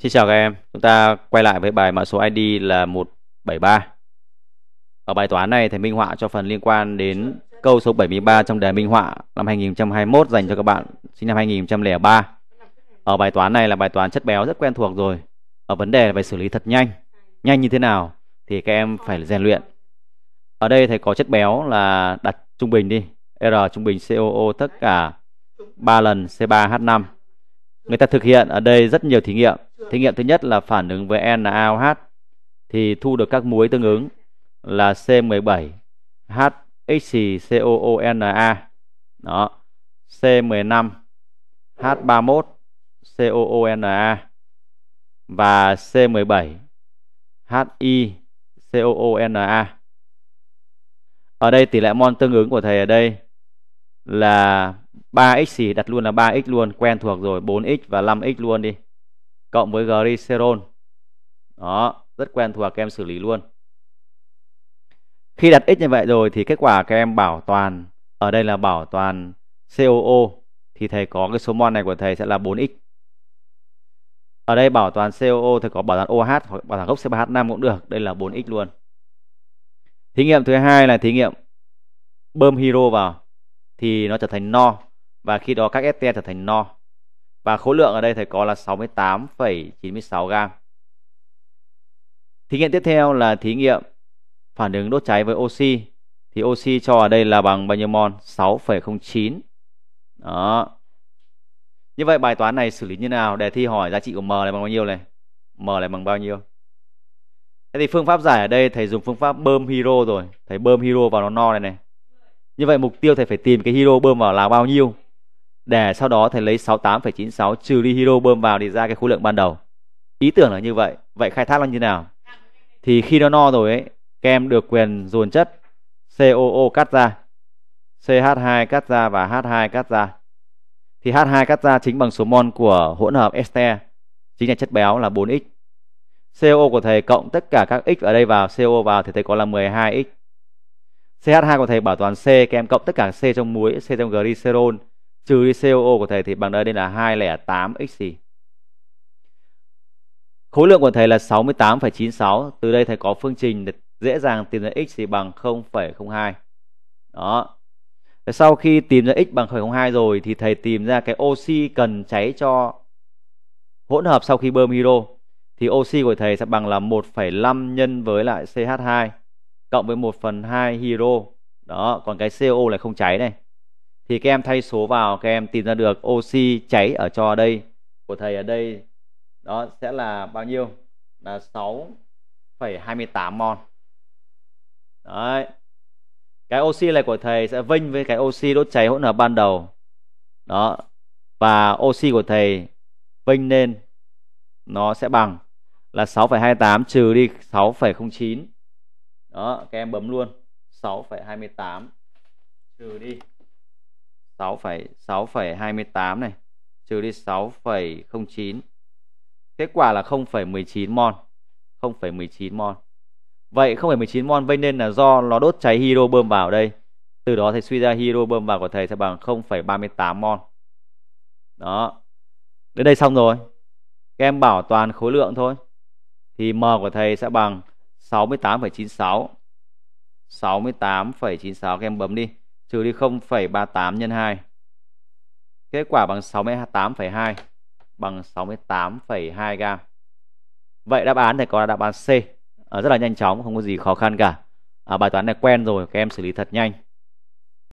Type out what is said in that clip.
Xin chào các em, chúng ta quay lại với bài mã số ID là 173. Ở bài toán này thầy minh họa cho phần liên quan đến câu số 73 trong đề minh họa năm 2021 dành cho các bạn sinh năm 2003. Ở bài toán này là bài toán chất béo rất quen thuộc rồi. Ở vấn đề là phải xử lý thật nhanh. Nhanh như thế nào thì các em phải rèn luyện. Ở đây thầy có chất béo là đặt trung bình đi, R trung bình COO tất cả 3 lần C3H5. Người ta thực hiện ở đây rất nhiều thí nghiệm Thí nghiệm thứ nhất là phản ứng với NaOH thì thu được các muối tương ứng là C17HXCOONa đó C15H31COONa và C17HICOONa. Ở đây tỷ lệ mol tương ứng của thầy ở đây là 3x đặt luôn là 3x luôn quen thuộc rồi 4x và 5x luôn đi cộng với glycerol đó rất quen thuộc các em xử lý luôn khi đặt x như vậy rồi thì kết quả các em bảo toàn ở đây là bảo toàn COO thì thầy có cái số mol này của thầy sẽ là 4x ở đây bảo toàn COO thầy có bảo toàn OH hoặc bảo toàn gốc C3H5 cũng được đây là 4x luôn thí nghiệm thứ hai là thí nghiệm bơm hero vào thì nó trở thành no và khi đó các este trở thành no và khối lượng ở đây thầy có là 68,96 gram. Thí nghiệm tiếp theo là thí nghiệm phản ứng đốt cháy với oxy. Thì oxy cho ở đây là bằng bao nhiêu mol? 6,09. Đó. Như vậy bài toán này xử lý như nào? Đề thi hỏi giá trị của M là bằng bao nhiêu này? M là bằng bao nhiêu? Thế thì phương pháp giải ở đây thầy dùng phương pháp bơm hero rồi. Thầy bơm hero vào nó no này này. Như vậy mục tiêu thầy phải tìm cái hero bơm vào là bao nhiêu? để sau đó thầy lấy 68,96 trừ đi hero bơm vào để ra cái khối lượng ban đầu ý tưởng là như vậy vậy khai thác nó như nào thì khi nó no rồi ấy kem được quyền dồn chất COO cắt ra CH2 cắt ra và H2 cắt ra thì H2 cắt ra chính bằng số mol của hỗn hợp este chính là chất béo là 4x CO của thầy cộng tất cả các x ở đây vào CO vào thì thầy có là 12x CH2 của thầy bảo toàn C kem cộng tất cả C trong muối C trong glycerol trừ đi COO của thầy thì bằng đơn đây là 208 xc. Khối lượng của thầy là 68,96, từ đây thầy có phương trình để dễ dàng tìm ra x thì bằng 0,02. Đó. Sau khi tìm ra x bằng 0,02 rồi thì thầy tìm ra cái oxy cần cháy cho hỗn hợp sau khi bơm hydro thì oxy của thầy sẽ bằng là 1,5 nhân với lại CH2 cộng với 1 phần 2 hydro. Đó, còn cái CO là không cháy này thì các em thay số vào các em tìm ra được oxy cháy ở trò đây của thầy ở đây đó sẽ là bao nhiêu là 6,28 mol đấy cái oxy này của thầy sẽ vinh với cái oxy đốt cháy hỗn hợp ban đầu đó và oxy của thầy vinh lên nó sẽ bằng là 6,28 trừ đi 6,09 đó các em bấm luôn 6,28 trừ đi 6,6,28 này trừ đi 6,09 kết quả là 0,19 mol 0,19 mol vậy 0,19 mol vậy nên là do nó đốt cháy hydro bơm vào đây từ đó thầy suy ra hydro bơm vào của thầy sẽ bằng 0,38 mol đó đến đây xong rồi các em bảo toàn khối lượng thôi thì m của thầy sẽ bằng 68,96 68,96 các em bấm đi trừ đi 0,38 nhân 2. Kết quả bằng 68,2 bằng 68,2 gam. Vậy đáp án thì có là đáp án C. À, rất là nhanh chóng, không có gì khó khăn cả. À, bài toán này quen rồi, các em xử lý thật nhanh.